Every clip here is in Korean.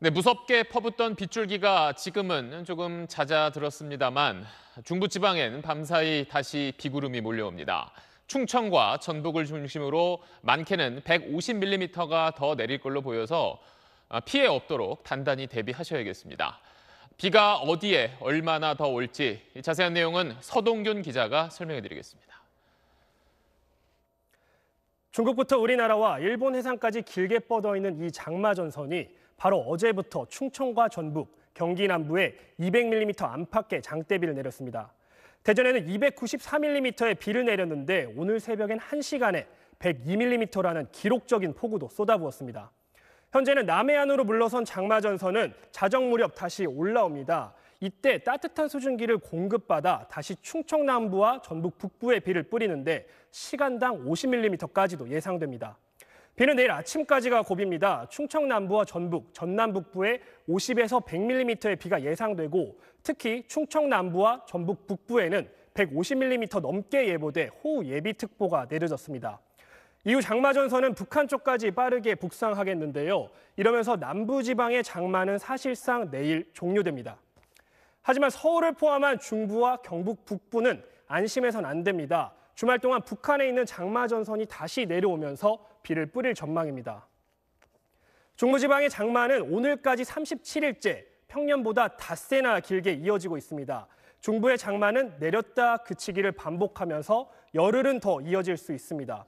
네, 무섭게 퍼붓던 빗줄기가 지금은 조금 잦아들었습니다만 중부 지방엔 밤사이 다시 비구름이 몰려옵니다. 충청과 전북을 중심으로 많게는 150mm가 더 내릴 걸로 보여서 아, 피해 없도록 단단히 대비하셔야겠습니다. 비가 어디에 얼마나 더 올지 자세한 내용은 서동균 기자가 설명해 드리겠습니다. 중국부터 우리나라와 일본 해상까지 길게 뻗어 있는 이 장마 전선이 바로 어제부터 충청과 전북, 경기 남부에 200mm 안팎의 장대비를 내렸습니다. 대전에는 2 9 4 m m 의 비를 내렸는데 오늘 새벽엔 1시간에 102mm라는 기록적인 폭우도 쏟아부었습니다. 현재는 남해안으로 물러선 장마 전선은 자정 무렵 다시 올라옵니다. 이때 따뜻한 수증기를 공급받아 다시 충청남부와 전북 북부에 비를 뿌리는데 시간당 50mm까지도 예상됩니다. 비는 내일 아침까지가 고비입니다. 충청남부와 전북, 전남북부에 50에서 100mm의 비가 예상되고 특히 충청남부와 전북 북부에는 150mm 넘게 예보돼 호우 예비특보가 내려졌습니다. 이후 장마전선은 북한 쪽까지 빠르게 북상하겠는데요. 이러면서 남부 지방의 장마는 사실상 내일 종료됩니다. 하지만 서울을 포함한 중부와 경북 북부는 안심해선 안 됩니다. 주말 동안 북한에 있는 장마 전선이 다시 내려오면서 비를 뿌릴 전망입니다. 중부지방의 장마는 오늘까지 37일째 평년보다 닷새나 길게 이어지고 있습니다. 중부의 장마는 내렸다 그치기를 반복하면서 열흘은 더 이어질 수 있습니다.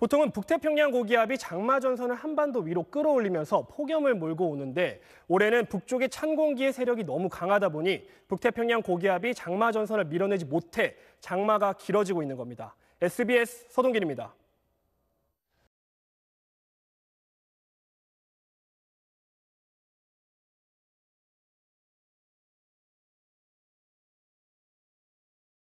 보통은 북태평양 고기압이 장마 전선을 한반도 위로 끌어올리면서 폭염을 몰고 오는데 올해는 북쪽의 찬 공기의 세력이 너무 강하다 보니 북태평양 고기압이 장마 전선을 밀어내지 못해 장마가 길어지고 있는 겁니다. SBS 서동길입니다.